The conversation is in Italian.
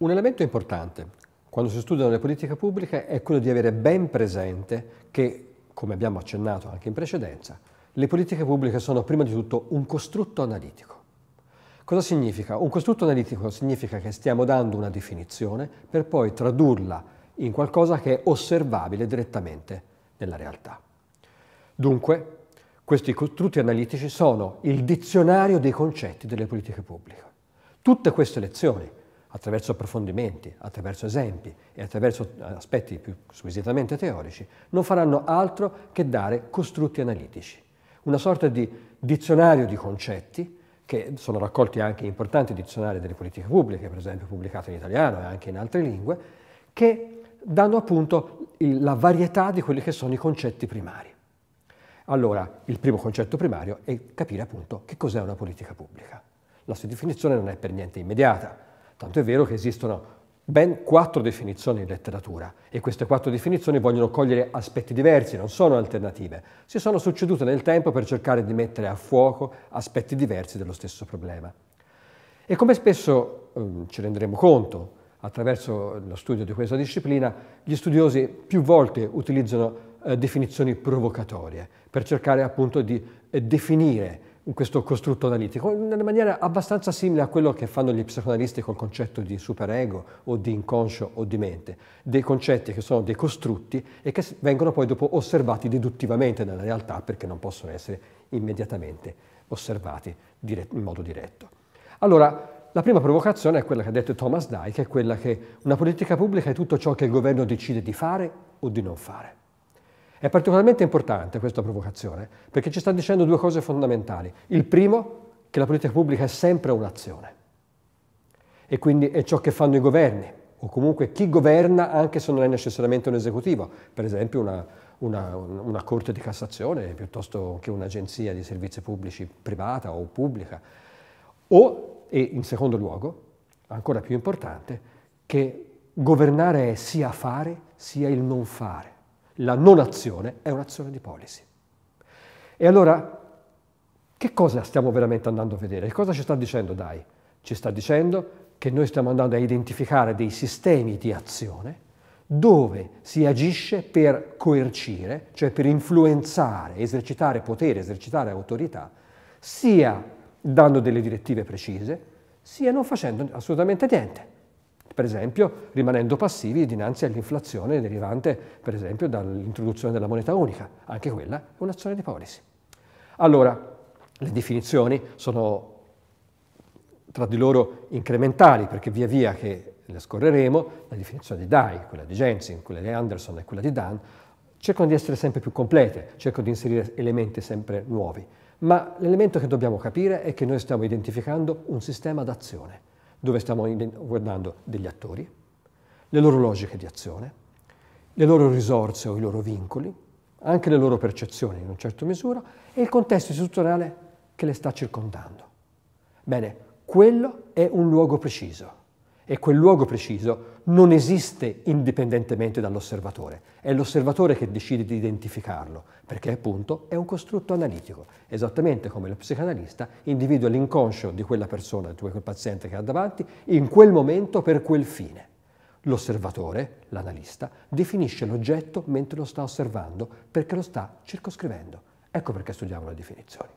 Un elemento importante quando si studiano le politiche pubbliche è quello di avere ben presente che, come abbiamo accennato anche in precedenza, le politiche pubbliche sono prima di tutto un costrutto analitico. Cosa significa? Un costrutto analitico significa che stiamo dando una definizione per poi tradurla in qualcosa che è osservabile direttamente nella realtà. Dunque, questi costrutti analitici sono il dizionario dei concetti delle politiche pubbliche. Tutte queste lezioni attraverso approfondimenti, attraverso esempi e attraverso eh, aspetti più squisitamente teorici, non faranno altro che dare costrutti analitici, una sorta di dizionario di concetti che sono raccolti anche in importanti dizionari delle politiche pubbliche, per esempio pubblicati in italiano e anche in altre lingue, che danno appunto la varietà di quelli che sono i concetti primari. Allora, il primo concetto primario è capire appunto che cos'è una politica pubblica. La sua definizione non è per niente immediata, Tanto è vero che esistono ben quattro definizioni in letteratura e queste quattro definizioni vogliono cogliere aspetti diversi, non sono alternative. Si sono succedute nel tempo per cercare di mettere a fuoco aspetti diversi dello stesso problema. E come spesso um, ci renderemo conto attraverso lo studio di questa disciplina, gli studiosi più volte utilizzano eh, definizioni provocatorie per cercare appunto di eh, definire questo costrutto analitico, in una maniera abbastanza simile a quello che fanno gli psicoanalisti col concetto di superego o di inconscio o di mente, dei concetti che sono dei costrutti e che vengono poi dopo osservati deduttivamente nella realtà perché non possono essere immediatamente osservati in modo diretto. Allora, la prima provocazione è quella che ha detto Thomas Dyke, è quella che una politica pubblica è tutto ciò che il governo decide di fare o di non fare. È particolarmente importante questa provocazione perché ci sta dicendo due cose fondamentali. Il primo, che la politica pubblica è sempre un'azione e quindi è ciò che fanno i governi o comunque chi governa anche se non è necessariamente un esecutivo, per esempio una, una, una corte di Cassazione piuttosto che un'agenzia di servizi pubblici privata o pubblica. O, e in secondo luogo, ancora più importante, che governare è sia fare sia il non fare. La non azione è un'azione di policy. E allora, che cosa stiamo veramente andando a vedere? Che cosa ci sta dicendo DAI? Ci sta dicendo che noi stiamo andando a identificare dei sistemi di azione dove si agisce per coercire, cioè per influenzare, esercitare potere, esercitare autorità, sia dando delle direttive precise, sia non facendo assolutamente niente per esempio rimanendo passivi dinanzi all'inflazione derivante per esempio dall'introduzione della moneta unica, anche quella è un'azione di policy. Allora, le definizioni sono tra di loro incrementali perché via via che le scorreremo, la definizione di Dai, quella di Jensen, quella di Anderson e quella di Dan, cercano di essere sempre più complete, cercano di inserire elementi sempre nuovi, ma l'elemento che dobbiamo capire è che noi stiamo identificando un sistema d'azione dove stiamo guardando degli attori, le loro logiche di azione, le loro risorse o i loro vincoli, anche le loro percezioni in una certa misura e il contesto istituzionale che le sta circondando. Bene, quello è un luogo preciso e quel luogo preciso non esiste indipendentemente dall'osservatore, è l'osservatore che decide di identificarlo, perché appunto è un costrutto analitico, esattamente come lo psicanalista individua l'inconscio di quella persona, di quel paziente che ha davanti, in quel momento per quel fine. L'osservatore, l'analista, definisce l'oggetto mentre lo sta osservando perché lo sta circoscrivendo. Ecco perché studiamo le definizioni.